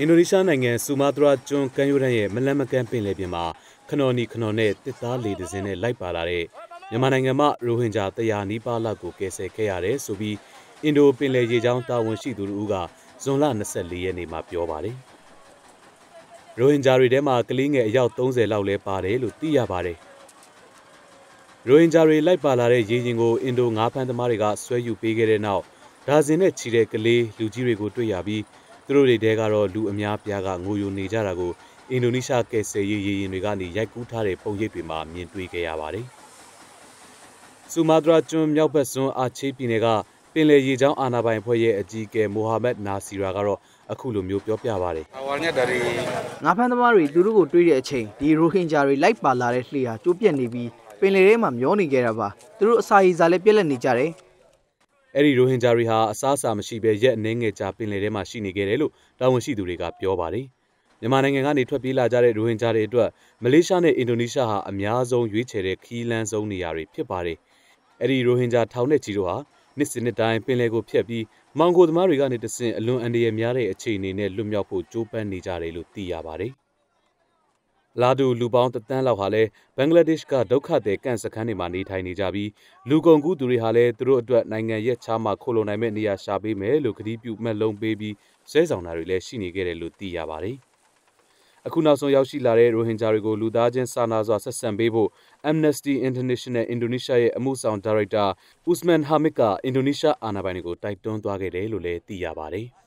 အင်ဒိုနီးရှားနိုင်ငံဆူမာတရာကျွန်းကမ်းရိုးတန်းရဲ့မလန့်မကန့်ပင်လယ်ပြင်မှာခနော်နီခနော်နဲ့တစ်သားလေဒဇင်းနဲ့လိုက်ပါလာတဲ့မြန်မာနိုင်ငံမှ ရိုဟင်ဂျာတရားနီးပါးလောက်ကိုကယ်ဆယ်ခဲ့ရတယ်ဆိုပြီးအင်ဒိုပင်လယ်ရေကြောင်းတာဝန်ရှိသူတို့ကဇွန်လ24ရက်နေ့မှာပြောပါတယ်။ရိုဟင်ဂျာတွေထဲမှာကလေးငယ်အယောက်30လောက်လဲပါတယ်လို့သိရပါတယ်။ရိုဟင်ဂျာတွေလိုက်ပါလာတဲ့ရေရင်ကိုအင်ဒိုငါးဖမ်းသမားတွေကဆွဲယူပေးခဲ့တဲ့နောက်ဒါဇင်နဲ့ချီတဲ့ကလေးလူကြီးတွေကိုတွေ့ရပြီးသူတို့တွေတဲကတော့လူအများပြားကငိုယိုနေကြတာကိုအင်ဒိုနီးရှားကယ်ဆယ်ရေးရေရင်တွေကနေရိုက်ကူးထားတဲ့ပုံရိပ်တွေမှာမြင်တွေ့ခဲ့ရပါတယ်။ဆူမာတရာကျွန်းမြောက်ဘက်စွန်းအာချေးပြည်နယ်ကပင်လယ်ရေကြောင်းအာဏာပိုင်အဖွဲ့ရဲ့အကြီးအကဲမိုဟာမက်နာစီရာကတော့အခုလိုမျိုးပြောပြပါတယ်။ငါဖန်သမားတွေသူတို့ကိုတွေးတဲ့အချိန်ဒီရိုဟင်ဂျာတွေလိုက်ပါလာတဲ့လှေဟာကျိုးပြက်နေပြီးပင်လယ်ထဲမှာမျောနေကြတာပါ။သူတို့အစာရေစာလည်းပြက်လက်နေကြတယ်။အဲ့ဒီရိုဟင်ဂျာတွေဟာအစားအစာမရှိဘဲရက်အနေငယ်ကြာပင်လယ်ထဲမှာရှိနေခဲ့တယ်လို့တာဝန်ရှိသူတွေကပြောပါတယ်။မြန်မာနိုင်ငံကနေထွက်ပြေးလာကြတဲ့ရိုဟင်ဂျာတွေအတွက်မလေးရှားနဲ့အင်ဒိုနီးရှားဟာအများဆုံးရွေးချယ်တဲ့ခီးလန်းဆုံးနေရာတွေဖြစ်ပါတယ်။အဲ့ဒီရိုဟင်ဂျာထောင်နဲ့ကြီးတို့ဟာနှစ်စဉ်နှစ်တိုင်းပင်လယ်ကိုဖျက်ပြီးမောင်ကိုသမားတွေကနေတဆင့်အလွန်အန္တရာယ်များတဲ့အခြေအနေနဲ့လွတ်မြောက်ဖို့ကြိုးပမ်းနေကြတယ်လို့သိရပါတယ်။လာဒူလူပေါင်းတသန်းလောက်ဟာလည်းဘင်္ဂလားဒေ့ရှ်ကဒုက္ခသည်ကန့်စခန်းတွေမှာနေထိုင်နေကြပြီးလူကုန်ကူးသူတွေဟာလည်းသူတို့အတွက်နိုင်ငံရဲ့ချားမှာခိုလုံနိုင်မယ့်နေရာရှာပေးမယ်လို့ကတိပြုမှတ်လုံးပေးပြီးဆွဲဆောင်တာတွေလည်းရှိနေခဲ့တယ်လို့သိရပါတယ်။အခုနောက်ဆုံးရောက်ရှိလာတဲ့ရိုဟင်ဂျာတွေကိုလူသားချင်းစာနာစွာဆက်ဆံပေးဖို့ Amnesty International Indonesia ရဲ့အမှုဆောင်ဒါရိုက်တာ Usman Hamid ကအင်ဒိုနီးရှားအာဏာပိုင်တွေကိုတိုက်တွန်းသွားခဲ့တယ်လို့လည်းသိရပါတယ်။